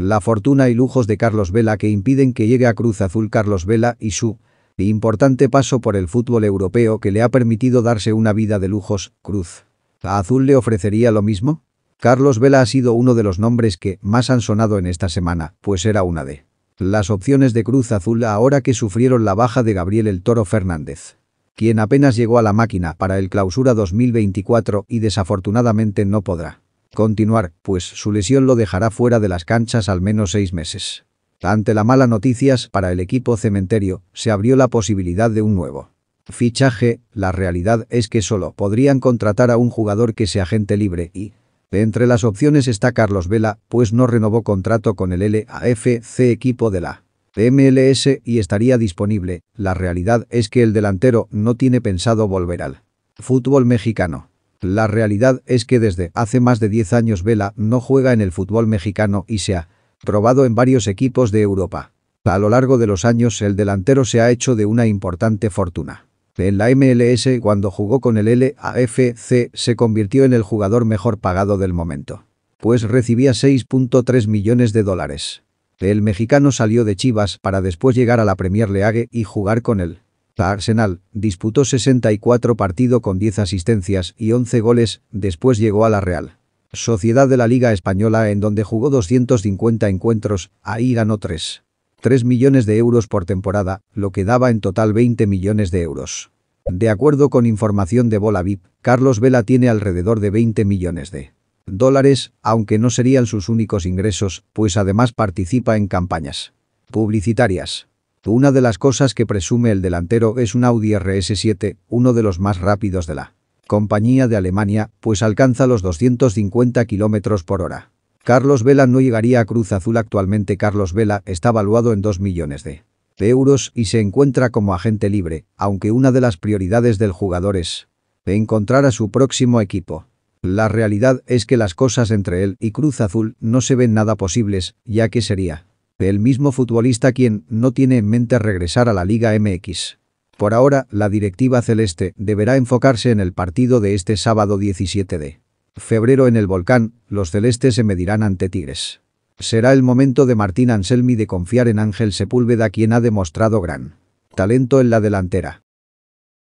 La fortuna y lujos de Carlos Vela que impiden que llegue a Cruz Azul Carlos Vela y su importante paso por el fútbol europeo que le ha permitido darse una vida de lujos, Cruz. Azul le ofrecería lo mismo? Carlos Vela ha sido uno de los nombres que más han sonado en esta semana, pues era una de las opciones de Cruz Azul ahora que sufrieron la baja de Gabriel El Toro Fernández, quien apenas llegó a la máquina para el clausura 2024 y desafortunadamente no podrá continuar, pues su lesión lo dejará fuera de las canchas al menos seis meses. Ante la mala noticias para el equipo cementerio, se abrió la posibilidad de un nuevo fichaje, la realidad es que solo podrían contratar a un jugador que sea gente libre y... Entre las opciones está Carlos Vela, pues no renovó contrato con el LAFC equipo de la MLS y estaría disponible, la realidad es que el delantero no tiene pensado volver al fútbol mexicano. La realidad es que desde hace más de 10 años Vela no juega en el fútbol mexicano y se ha probado en varios equipos de Europa. A lo largo de los años el delantero se ha hecho de una importante fortuna. En la MLS cuando jugó con el LAFC se convirtió en el jugador mejor pagado del momento, pues recibía 6.3 millones de dólares. El mexicano salió de Chivas para después llegar a la Premier League y jugar con él. La Arsenal disputó 64 partidos con 10 asistencias y 11 goles, después llegó a la Real. Sociedad de la Liga Española en donde jugó 250 encuentros, ahí ganó 3.3 3 millones de euros por temporada, lo que daba en total 20 millones de euros. De acuerdo con información de Bola Carlos Vela tiene alrededor de 20 millones de dólares, aunque no serían sus únicos ingresos, pues además participa en campañas publicitarias. Una de las cosas que presume el delantero es un Audi RS7, uno de los más rápidos de la compañía de Alemania, pues alcanza los 250 km por hora. Carlos Vela no llegaría a Cruz Azul actualmente Carlos Vela está valuado en 2 millones de euros y se encuentra como agente libre, aunque una de las prioridades del jugador es encontrar a su próximo equipo. La realidad es que las cosas entre él y Cruz Azul no se ven nada posibles, ya que sería el mismo futbolista quien no tiene en mente regresar a la Liga MX. Por ahora, la directiva celeste deberá enfocarse en el partido de este sábado 17 de febrero en el Volcán, los celestes se medirán ante Tigres. Será el momento de Martín Anselmi de confiar en Ángel Sepúlveda quien ha demostrado gran talento en la delantera.